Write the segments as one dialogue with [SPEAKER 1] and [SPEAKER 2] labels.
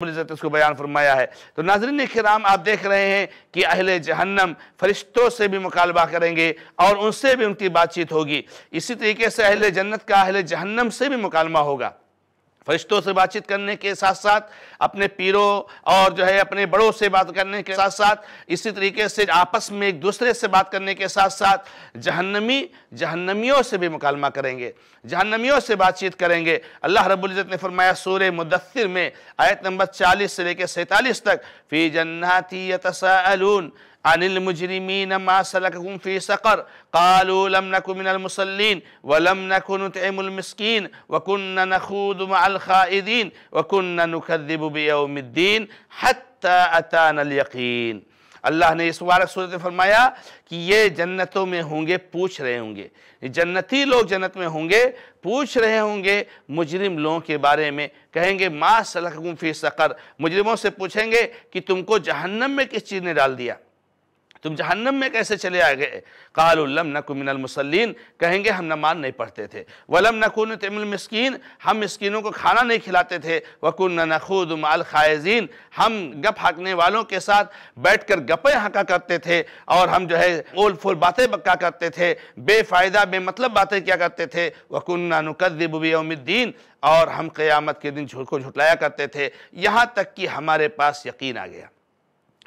[SPEAKER 1] اس کو بیان فرمایا ہے تو ناظرین اکرام آپ دیکھ رہے ہیں کہ اہل جہنم فرشتوں سے بھی مکالبہ کریں گے اور ان سے بھی ان کی بات چیت ہوگی اسی طریقے سے اہل جنت کا اہل جہنم سے بھی مقالبہ ہوگا فرشتوں سے بات چیت کرنے کے ساتھ ساتھ اپنے پیروں اور جو ہے اپنے بڑوں سے بات کرنے کے ساتھ ساتھ اسی طریقے سے آپس میں ایک دوسرے سے بات کرنے کے ساتھ ساتھ جہنمی جہنمیوں سے بھی مکالمہ کریں گے جہنمیوں سے بات چیت کریں گے اللہ رب العزت نے فرمایا سور مدثر میں آیت نمبر چالیس سے لے کے سینتالیس تک فی جناتی یتساءلون عن ما سقر قالوا لم نكن من المسلین ولم المسکین الخائدين وكنا نكذب بيوم الدين حتى اتانا اليقين اللہ نے اس مبارک صورت میں فرمایا کہ یہ جنتوں میں ہوں گے پوچھ رہے ہوں گے جنتی لوگ جنت میں ہوں گے پوچھ رہے ہوں گے مجرم لوگوں کے بارے میں کہیں گے ما سلکم فی سقر مجرموں سے پوچھیں گے کہ تم کو جہنم میں کس چیز نے ڈال دیا تم جہنم میں کیسے چلے آئے گئے مِنَ الْمُسَلِّينَ کہیں گے ہم نماز نہیں پڑھتے تھے ولم نقن تم المسکین ہم مسکینوں کو کھانا نہیں کھلاتے تھے وقن الْخَائِزِينَ ہم گپ ہاکنے والوں کے ساتھ بیٹھ کر گپیں حقا کرتے تھے اور ہم جو ہے اول فول باتیں بکا کرتے تھے بے فائدہ بے مطلب باتیں کیا کرتے تھے نُكَذِّبُ بِيَوْمِ الدین اور ہم قیامت کے دن جھوٹ کو جھٹلایا کرتے تھے یہاں تک کہ ہمارے پاس یقین آ گیا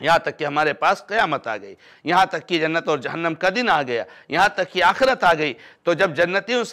[SPEAKER 1] یہاں تک کہ ہمارے پاس قیامت آ گئی یہاں تک کہ جنت اور جہنم کا دن آ گیا یہاں تک کہ آخرت آ گئی تو جب جنتیوں سے